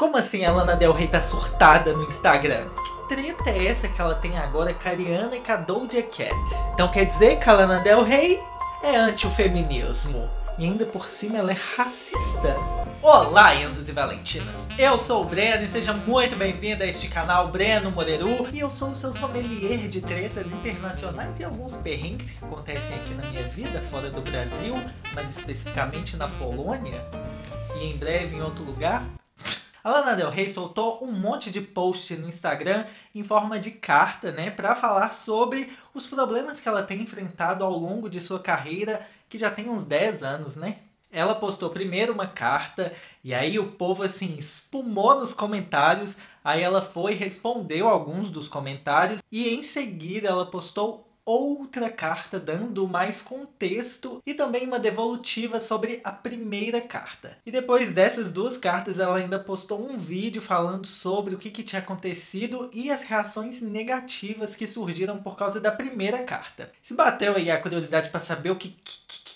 Como assim a Lana Del Rey tá surtada no Instagram? Que treta é essa que ela tem agora com a Ariana e com a Doja Cat? Então quer dizer que a Lana Del Rey é anti-feminismo. E ainda por cima ela é racista. Olá, Enzos e Valentinas! Eu sou o Breno e seja muito bem-vindo a este canal Breno Moreru e eu sou o seu sommelier de tretas internacionais e alguns perrengues que acontecem aqui na minha vida fora do Brasil, mas especificamente na Polônia e em breve em outro lugar. A Lana Del Rey soltou um monte de post no Instagram em forma de carta, né, para falar sobre os problemas que ela tem enfrentado ao longo de sua carreira, que já tem uns 10 anos, né? Ela postou primeiro uma carta e aí o povo assim espumou nos comentários. Aí ela foi respondeu alguns dos comentários e em seguida ela postou outra carta dando mais contexto e também uma devolutiva sobre a primeira carta. E depois dessas duas cartas ela ainda postou um vídeo falando sobre o que, que tinha acontecido e as reações negativas que surgiram por causa da primeira carta. Se bateu aí a curiosidade para saber o que, que, que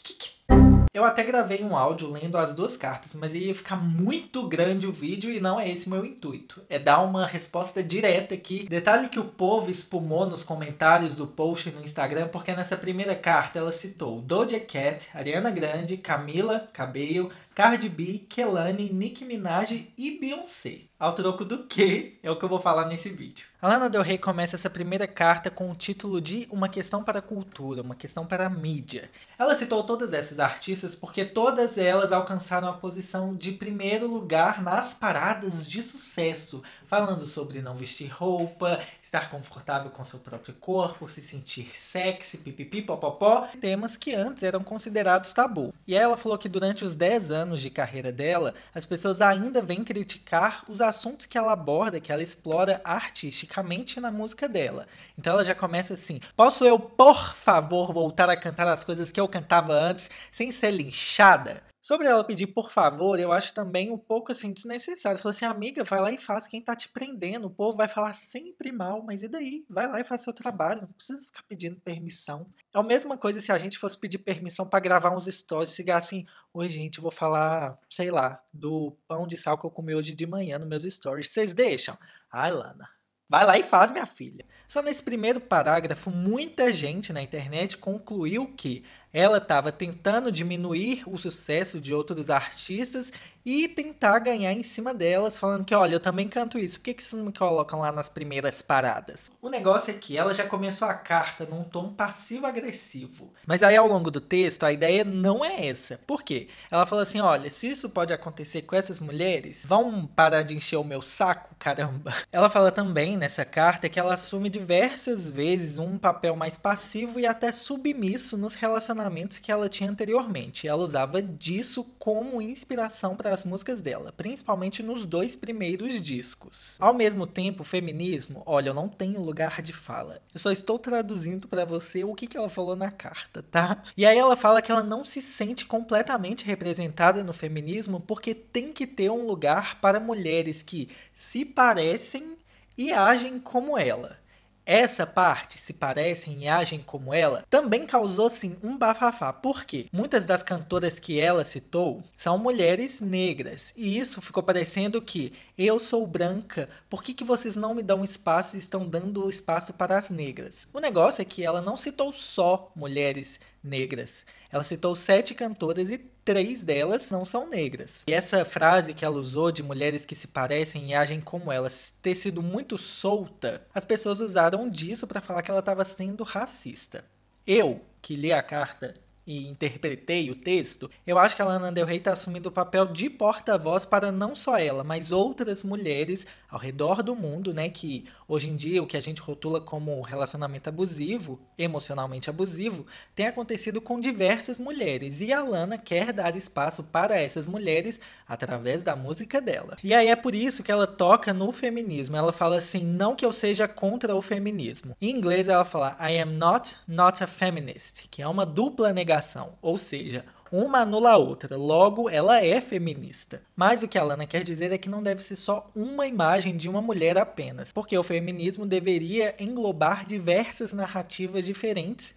eu até gravei um áudio lendo as duas cartas, mas ia ficar muito grande o vídeo e não é esse meu intuito. É dar uma resposta direta aqui. Detalhe que o povo espumou nos comentários do post no Instagram, porque nessa primeira carta ela citou Doja Cat, Ariana Grande, Camila Cabello, Cardi B, Kelani, Nicki Minaj e Beyoncé. Ao troco do que é o que eu vou falar nesse vídeo. A Lana Del Rey começa essa primeira carta com o título de Uma Questão para a Cultura, Uma Questão para a Mídia. Ela citou todas essas artistas artistas, porque todas elas alcançaram a posição de primeiro lugar nas paradas de sucesso, falando sobre não vestir roupa, estar confortável com seu próprio corpo, se sentir sexy, pipipi, popopó, temas que antes eram considerados tabu. E ela falou que durante os 10 anos de carreira dela, as pessoas ainda vêm criticar os assuntos que ela aborda, que ela explora artisticamente na música dela. Então ela já começa assim: posso eu, por favor, voltar a cantar as coisas que eu cantava antes sem ser linchada? Sobre ela pedir por favor, eu acho também um pouco assim desnecessário. Falou assim, amiga, vai lá e faz quem tá te prendendo. O povo vai falar sempre mal, mas e daí? Vai lá e faz seu trabalho, não precisa ficar pedindo permissão. É a mesma coisa se a gente fosse pedir permissão para gravar uns stories e chegar assim, oi gente, vou falar, sei lá, do pão de sal que eu comi hoje de manhã nos meus stories. Vocês deixam? Ai, Lana, Vai lá e faz, minha filha. Só nesse primeiro parágrafo, muita gente na internet concluiu que ela estava tentando diminuir o sucesso de outros artistas e tentar ganhar em cima delas, falando que, olha, eu também canto isso, por que, que vocês não me colocam lá nas primeiras paradas? O negócio é que ela já começou a carta num tom passivo-agressivo. Mas aí, ao longo do texto, a ideia não é essa. Por quê? Ela fala assim, olha, se isso pode acontecer com essas mulheres, vão parar de encher o meu saco, caramba. Ela fala também, nessa carta, que ela assume diversas vezes um papel mais passivo e até submisso nos relacionamentos que ela tinha anteriormente. Ela usava disso como inspiração para as músicas dela, principalmente nos dois primeiros discos. Ao mesmo tempo, feminismo, olha, eu não tenho lugar de fala. Eu só estou traduzindo para você o que, que ela falou na carta, tá? E aí ela fala que ela não se sente completamente representada no feminismo porque tem que ter um lugar para mulheres que se parecem e agem como ela essa parte, se parecem e agem como ela, também causou sim um bafafá, porque muitas das cantoras que ela citou são mulheres negras, e isso ficou parecendo que eu sou branca, por que, que vocês não me dão espaço e estão dando espaço para as negras? O negócio é que ela não citou só mulheres negras, ela citou sete cantoras e três delas não são negras. E essa frase que ela usou de mulheres que se parecem e agem como elas ter sido muito solta, as pessoas usaram disso para falar que ela estava sendo racista. Eu, que li a carta, e interpretei o texto, eu acho que a Lana Del Rey está assumindo o papel de porta-voz para não só ela, mas outras mulheres ao redor do mundo, né? Que hoje em dia o que a gente rotula como relacionamento abusivo, emocionalmente abusivo, tem acontecido com diversas mulheres. E a Lana quer dar espaço para essas mulheres através da música dela. E aí é por isso que ela toca no feminismo. Ela fala assim: não que eu seja contra o feminismo. Em inglês ela fala: I am not, not a feminist, que é uma dupla negação negação, ou seja, uma anula a outra, logo ela é feminista. Mas o que a Lana quer dizer é que não deve ser só uma imagem de uma mulher apenas, porque o feminismo deveria englobar diversas narrativas diferentes.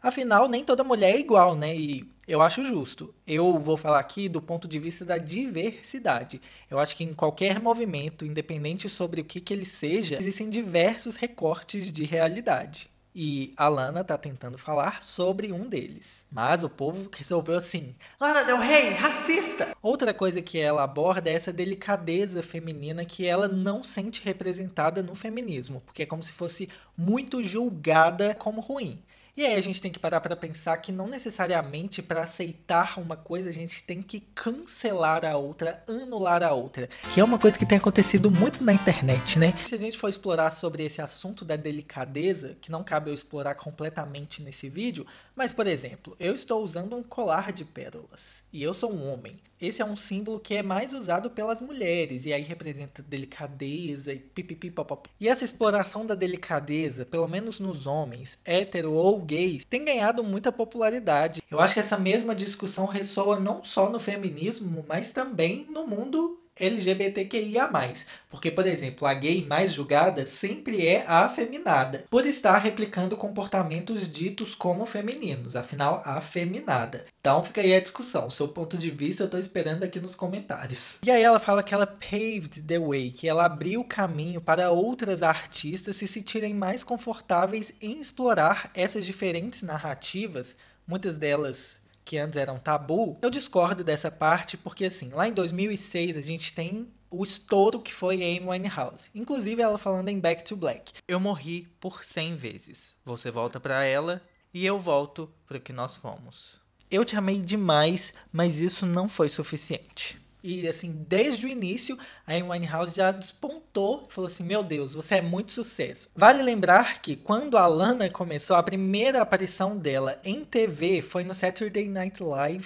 Afinal, nem toda mulher é igual, né? E eu acho justo. Eu vou falar aqui do ponto de vista da diversidade. Eu acho que em qualquer movimento, independente sobre o que, que ele seja, existem diversos recortes de realidade. E a Lana tá tentando falar sobre um deles. Mas o povo resolveu assim: Lana Del Rey, racista! Outra coisa que ela aborda é essa delicadeza feminina que ela não sente representada no feminismo, porque é como se fosse muito julgada como ruim. E aí a gente tem que parar para pensar que não necessariamente para aceitar uma coisa a gente tem que cancelar a outra, anular a outra, que é uma coisa que tem acontecido muito na internet, né? Se a gente for explorar sobre esse assunto da delicadeza, que não cabe eu explorar completamente nesse vídeo, mas por exemplo, eu estou usando um colar de pérolas e eu sou um homem. Esse é um símbolo que é mais usado pelas mulheres e aí representa delicadeza e pipipi papapá. E essa exploração da delicadeza, pelo menos nos homens, hétero ou gays tem ganhado muita popularidade. Eu acho que essa mesma discussão ressoa não só no feminismo, mas também no mundo LGBTQIA+, porque, por exemplo, a gay mais julgada sempre é a afeminada, por estar replicando comportamentos ditos como femininos, afinal, afeminada. Então fica aí a discussão, o seu ponto de vista eu tô esperando aqui nos comentários. E aí ela fala que ela paved the way, que ela abriu o caminho para outras artistas se sentirem mais confortáveis em explorar essas diferentes narrativas, muitas delas que antes era um tabu, eu discordo dessa parte porque, assim, lá em 2006 a gente tem o estouro que foi Amy Winehouse. Inclusive ela falando em Back to Black. Eu morri por 100 vezes. Você volta para ela e eu volto para o que nós fomos. Eu te amei demais, mas isso não foi suficiente. E assim, desde o início, a Amy Winehouse já despontou e falou assim: Meu Deus, você é muito sucesso. Vale lembrar que quando a Lana começou, a primeira aparição dela em TV foi no Saturday Night Live.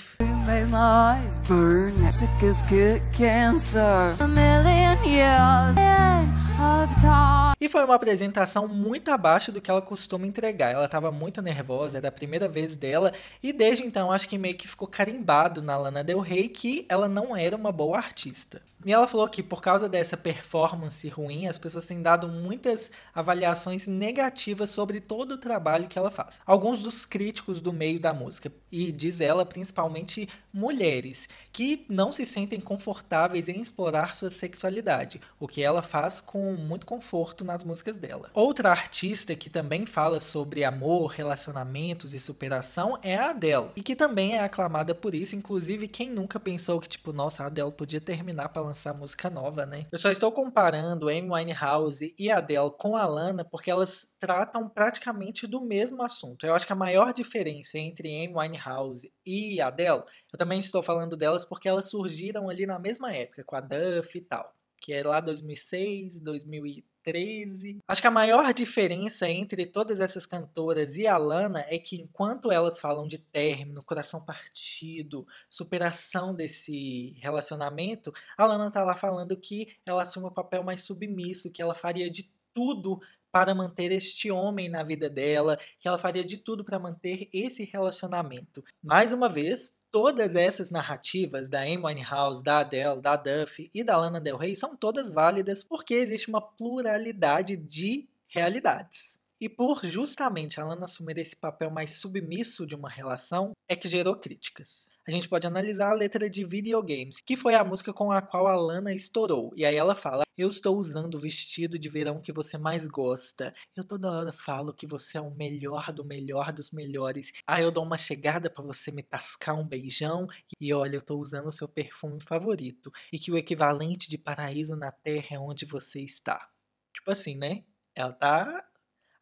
E foi uma apresentação muito abaixo do que ela costuma entregar. Ela estava muito nervosa, era a primeira vez dela, e desde então acho que meio que ficou carimbado na Lana Del Rey que ela não era uma boa artista. E ela falou que por causa dessa performance ruim, as pessoas têm dado muitas avaliações negativas sobre todo o trabalho que ela faz. Alguns dos críticos do meio da música, e diz ela principalmente mulheres, que não se sentem confortáveis em explorar sua sexualidade, o que ela faz com muito conforto nas músicas dela. Outra artista que também fala sobre amor, relacionamentos e superação é a Adele, e que também é aclamada por isso, inclusive quem nunca pensou que tipo, nossa, a Adele podia terminar para lançar música nova, né? Eu só estou comparando Amy Winehouse e a Adele com a Lana porque elas tratam praticamente do mesmo assunto. Eu acho que a maior diferença entre Amy Winehouse e Adele, eu também estou falando delas porque elas surgiram ali na mesma época, com a Duff e tal, que é lá 2006, 2000 13. Acho que a maior diferença entre todas essas cantoras e a Lana é que enquanto elas falam de término, coração partido, superação desse relacionamento, a Lana tá lá falando que ela assume o um papel mais submisso, que ela faria de tudo para manter este homem na vida dela, que ela faria de tudo para manter esse relacionamento. Mais uma vez, todas essas narrativas da Amy House, da Adele, da Duff e da Lana Del Rey são todas válidas porque existe uma pluralidade de realidades. E por justamente a Lana assumir esse papel mais submisso de uma relação, é que gerou críticas. A gente pode analisar a letra de Videogames, que foi a música com a qual a Lana estourou. E aí ela fala: Eu estou usando o vestido de verão que você mais gosta. Eu toda hora falo que você é o melhor do melhor dos melhores. Ah, eu dou uma chegada para você me tascar um beijão. E olha, eu estou usando o seu perfume favorito. E que o equivalente de paraíso na terra é onde você está. Tipo assim, né? Ela tá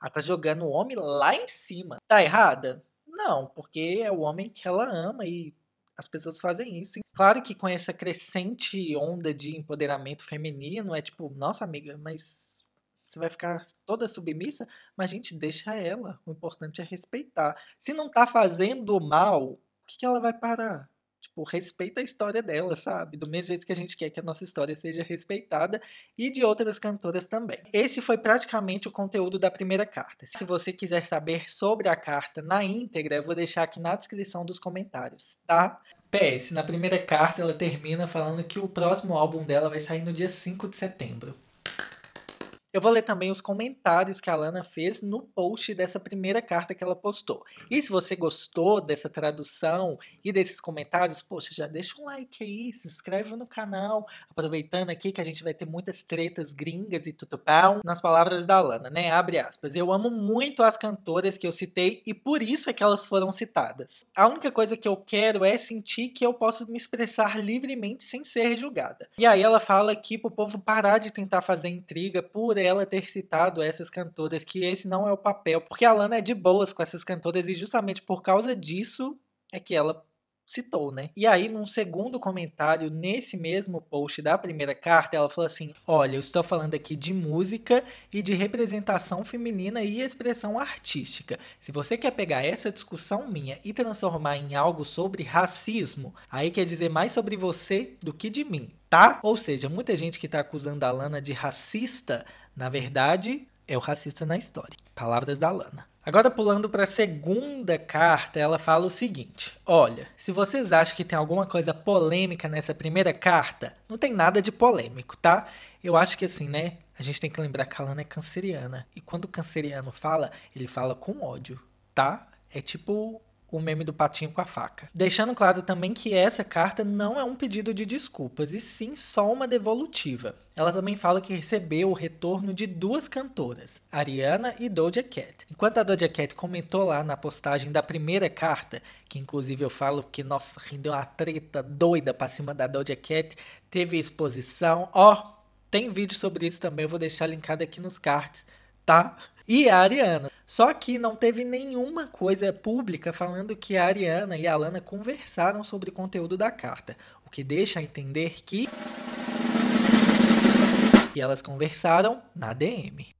ela ah, tá jogando o homem lá em cima. Tá errada? Não, porque é o homem que ela ama e as pessoas fazem isso. Claro que com essa crescente onda de empoderamento feminino, é tipo, nossa amiga, mas você vai ficar toda submissa? Mas, a gente, deixa ela. O importante é respeitar. Se não tá fazendo mal, o que, que ela vai parar? tipo, respeita a história dela, sabe? Do mesmo jeito que a gente quer que a nossa história seja respeitada e de outras cantoras também. Esse foi praticamente o conteúdo da primeira carta. Se você quiser saber sobre a carta na íntegra, eu vou deixar aqui na descrição dos comentários, tá? PS, na primeira carta ela termina falando que o próximo álbum dela vai sair no dia 5 de setembro. Eu vou ler também os comentários que a Lana fez no post dessa primeira carta que ela postou. E se você gostou dessa tradução e desses comentários, poxa, já deixa um like aí, se inscreve no canal. Aproveitando aqui que a gente vai ter muitas tretas gringas e tudo pau nas palavras da Lana, né? Abre aspas. Eu amo muito as cantoras que eu citei e por isso é que elas foram citadas. A única coisa que eu quero é sentir que eu posso me expressar livremente sem ser julgada. E aí ela fala aqui pro povo parar de tentar fazer intriga por ela ter citado essas cantoras, que esse não é o papel, porque a Lana é de boas com essas cantoras e justamente por causa disso é que ela citou, né? E aí, num segundo comentário, nesse mesmo post da primeira carta, ela falou assim: Olha, eu estou falando aqui de música e de representação feminina e expressão artística. Se você quer pegar essa discussão minha e transformar em algo sobre racismo, aí quer dizer mais sobre você do que de mim tá? Ou seja, muita gente que tá acusando a Lana de racista na verdade, é o racista na história. Palavras da Lana. Agora, pulando para a segunda carta, ela fala o seguinte: Olha, se vocês acham que tem alguma coisa polêmica nessa primeira carta, não tem nada de polêmico, tá? Eu acho que assim, né? A gente tem que lembrar que a Lana é canceriana. E quando o canceriano fala, ele fala com ódio, tá? É tipo o meme do patinho com a faca. Deixando claro também que essa carta não é um pedido de desculpas, e sim só uma devolutiva. Ela também fala que recebeu o retorno de duas cantoras, Ariana e Doja Cat. Enquanto a Doja Cat comentou lá na postagem da primeira carta, que inclusive eu falo que, nossa, rendeu uma treta doida pra cima da Doja Cat, teve exposição, ó, oh, tem vídeo sobre isso também, eu vou deixar linkado aqui nos cards, tá? e a Ariana. Só que não teve nenhuma coisa pública falando que a Ariana e a Alana conversaram sobre o conteúdo da carta, o que deixa a entender que. E elas conversaram na DM.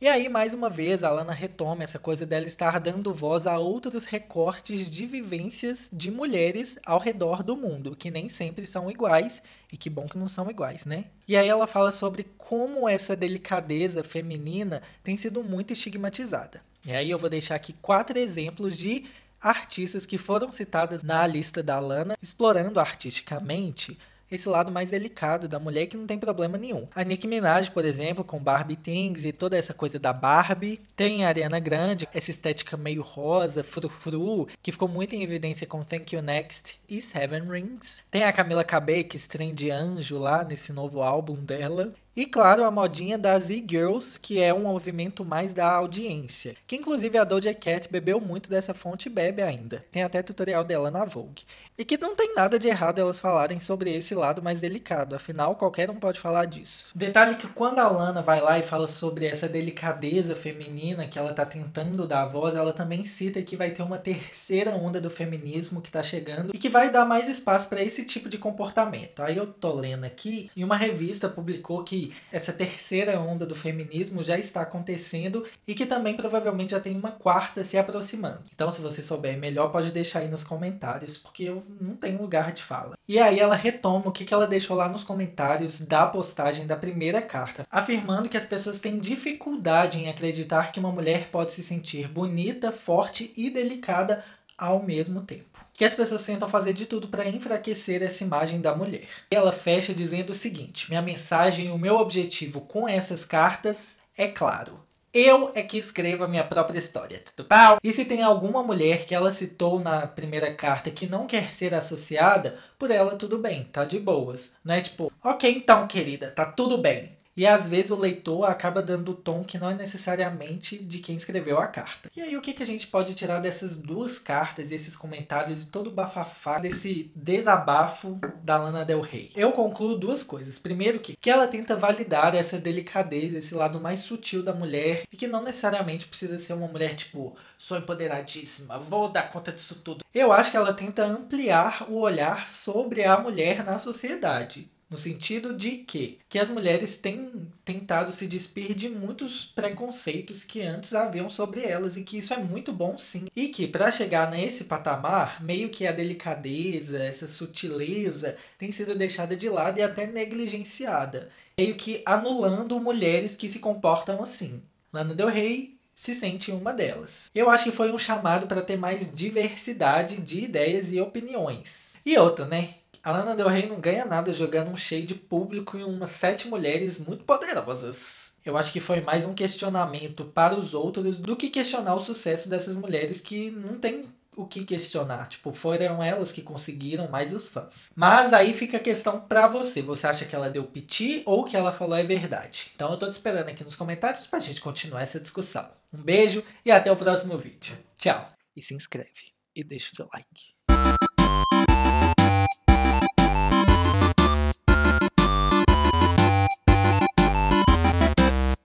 E aí, mais uma vez, a Lana retoma essa coisa dela estar dando voz a outros recortes de vivências de mulheres ao redor do mundo, que nem sempre são iguais, e que bom que não são iguais, né? E aí ela fala sobre como essa delicadeza feminina tem sido muito estigmatizada. E aí eu vou deixar aqui quatro exemplos de artistas que foram citadas na lista da Lana, explorando artisticamente esse lado mais delicado da mulher que não tem problema nenhum. A Nicki Minaj, por exemplo, com Barbie Things e toda essa coisa da Barbie, tem a Ariana Grande, essa estética meio rosa, frufru, que ficou muito em evidência com Thank You Next e Seven Rings. Tem a Camila Cabello, que estranha de anjo lá nesse novo álbum dela. E claro, a modinha das e-girls, que é um movimento mais da audiência, que inclusive a Doja Cat bebeu muito dessa fonte e bebe ainda. Tem até tutorial dela na Vogue. E que não tem nada de errado elas falarem sobre esse lado mais delicado, afinal qualquer um pode falar disso. Detalhe que quando a Lana vai lá e fala sobre essa delicadeza feminina que ela tá tentando dar voz, ela também cita que vai ter uma terceira onda do feminismo que tá chegando e que vai dar mais espaço para esse tipo de comportamento. Aí eu tô lendo aqui e uma revista publicou que que essa terceira onda do feminismo já está acontecendo e que também provavelmente já tem uma quarta se aproximando. Então, se você souber melhor, pode deixar aí nos comentários, porque eu não tenho lugar de fala. E aí ela retoma o que ela deixou lá nos comentários da postagem da primeira carta, afirmando que as pessoas têm dificuldade em acreditar que uma mulher pode se sentir bonita, forte e delicada ao mesmo tempo. Que as pessoas tentam fazer de tudo para enfraquecer essa imagem da mulher. E ela fecha dizendo o seguinte: minha mensagem e o meu objetivo com essas cartas é claro. Eu é que escrevo a minha própria história, tudo pau? E se tem alguma mulher que ela citou na primeira carta que não quer ser associada, por ela tudo bem, tá de boas. Não é tipo, ok então, querida, tá tudo bem e às vezes o leitor acaba dando o tom que não é necessariamente de quem escreveu a carta. E aí o que, que a gente pode tirar dessas duas cartas, esses comentários e todo o bafafá desse desabafo da Lana Del Rey? Eu concluo duas coisas. Primeiro que, que ela tenta validar essa delicadeza, esse lado mais sutil da mulher e que não necessariamente precisa ser uma mulher tipo, sou empoderadíssima, vou dar conta disso tudo. Eu acho que ela tenta ampliar o olhar sobre a mulher na sociedade. No sentido de que, que as mulheres têm tentado se despir de muitos preconceitos que antes haviam sobre elas e que isso é muito bom sim. E que para chegar nesse patamar, meio que a delicadeza, essa sutileza tem sido deixada de lado e até negligenciada, meio que anulando mulheres que se comportam assim. Lana Del Rey se sente uma delas. Eu acho que foi um chamado para ter mais diversidade de ideias e opiniões. E outra, né? A Lana Del Rey não ganha nada jogando um shade público em umas sete mulheres muito poderosas. Eu acho que foi mais um questionamento para os outros do que questionar o sucesso dessas mulheres que não tem o que questionar. Tipo, foram elas que conseguiram mais os fãs. Mas aí fica a questão pra você. Você acha que ela deu piti ou que ela falou é verdade? Então eu tô te esperando aqui nos comentários pra gente continuar essa discussão. Um beijo e até o próximo vídeo. Tchau. E se inscreve e deixa o seu like.